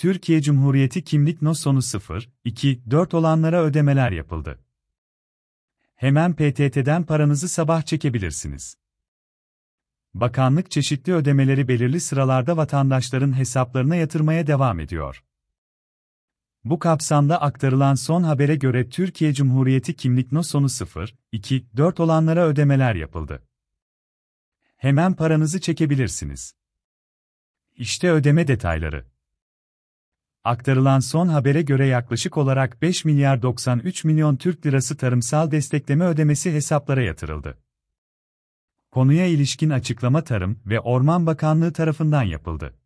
Türkiye Cumhuriyeti kimlik no sonu 0, 2, 4 olanlara ödemeler yapıldı. Hemen PTT'den paranızı sabah çekebilirsiniz. Bakanlık çeşitli ödemeleri belirli sıralarda vatandaşların hesaplarına yatırmaya devam ediyor. Bu kapsamda aktarılan son habere göre Türkiye Cumhuriyeti kimlik no sonu 0, 2, 4 olanlara ödemeler yapıldı. Hemen paranızı çekebilirsiniz. İşte ödeme detayları. Aktarılan son habere göre yaklaşık olarak 5 milyar 93 milyon Türk lirası tarımsal destekleme ödemesi hesaplara yatırıldı. Konuya ilişkin açıklama Tarım ve Orman Bakanlığı tarafından yapıldı.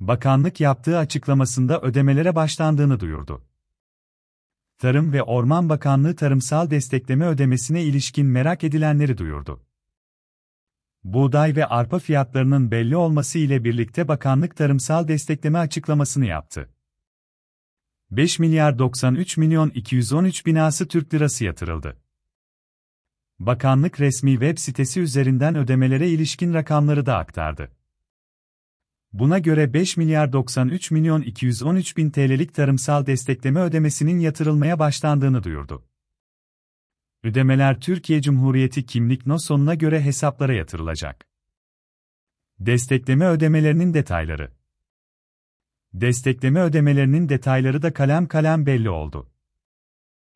Bakanlık yaptığı açıklamasında ödemelere başlandığını duyurdu. Tarım ve Orman Bakanlığı tarımsal destekleme ödemesine ilişkin merak edilenleri duyurdu buğday ve arpa fiyatlarının belli olması ile birlikte bakanlık tarımsal destekleme açıklamasını yaptı. 5 milyar 93 milyon 213 binası Türk lirası yatırıldı. Bakanlık resmi web sitesi üzerinden ödemelere ilişkin rakamları da aktardı. Buna göre 5 milyar 93 milyon 213 bin TL'lik tarımsal destekleme ödemesinin yatırılmaya başlandığını duyurdu. Ödemeler Türkiye Cumhuriyeti kimlik no sonuna göre hesaplara yatırılacak. Destekleme ödemelerinin detayları. Destekleme ödemelerinin detayları da kalem kalem belli oldu.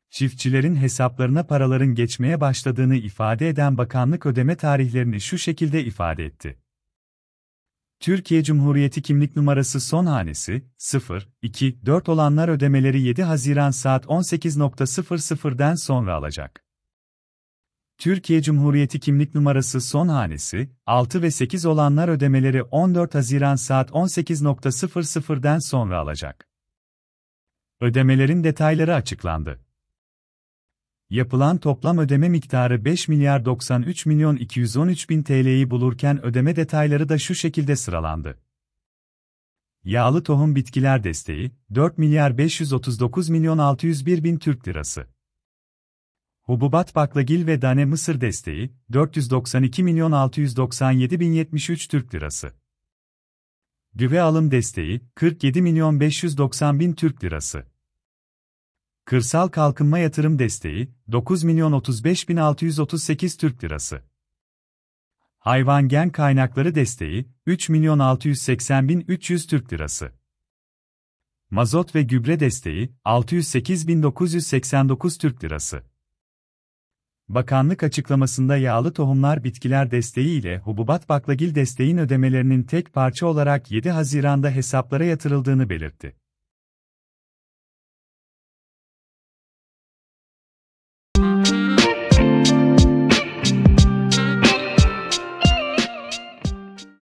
Çiftçilerin hesaplarına paraların geçmeye başladığını ifade eden bakanlık ödeme tarihlerini şu şekilde ifade etti. Türkiye Cumhuriyeti kimlik numarası son hanesi 0, 2, 4 olanlar ödemeleri 7 Haziran saat 18.00'den sonra alacak. Türkiye Cumhuriyeti kimlik numarası son hanesi, 6 ve 8 olanlar ödemeleri 14 Haziran saat 18.00'den sonra alacak. Ödemelerin detayları açıklandı. Yapılan toplam ödeme miktarı 5 milyar 93 milyon 213 bin TL'yi bulurken ödeme detayları da şu şekilde sıralandı. Yağlı tohum bitkiler desteği 4 milyar 539 milyon 601 bin Türk lirası. Hububat baklagil ve dane mısır desteği 492 milyon 697 bin 73 Türk lirası. Güve alım desteği 47 milyon 590 bin Türk lirası. Kırsal kalkınma yatırım desteği 9 milyon 35 bin 638 Türk lirası. Hayvan gen kaynakları desteği 3 milyon 680 bin 300 Türk lirası. Mazot ve gübre desteği 608 bin 989 Türk lirası. Bakanlık açıklamasında yağlı tohumlar bitkiler desteği ile hububat baklagil desteğin ödemelerinin tek parça olarak 7 Haziran'da hesaplara yatırıldığını belirtti.